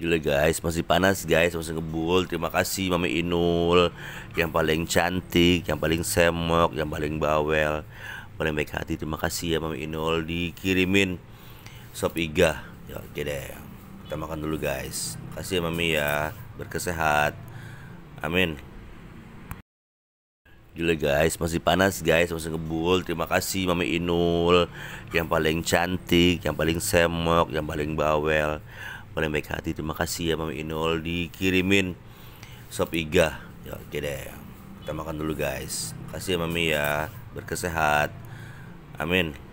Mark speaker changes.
Speaker 1: Gila guys, masih panas guys, masih ngebul. Terima kasih Mami Inul yang paling cantik, yang paling semok, yang paling bawel, paling baik hati. Terima kasih ya Mami Inul dikirimin sop iga. Ya, oke deh. Kita makan dulu guys. Terima kasih ya Mami ya. Berkesehat. Amin. Gila guys, masih panas guys, masih ngebul. Terima kasih Mami Inul yang paling cantik, yang paling semok, yang paling bawel paling baik hati terima kasih ya Mami Inul dikirimin sop iga ya oke deh kita makan dulu guys terima kasih ya Mami ya berkesehat amin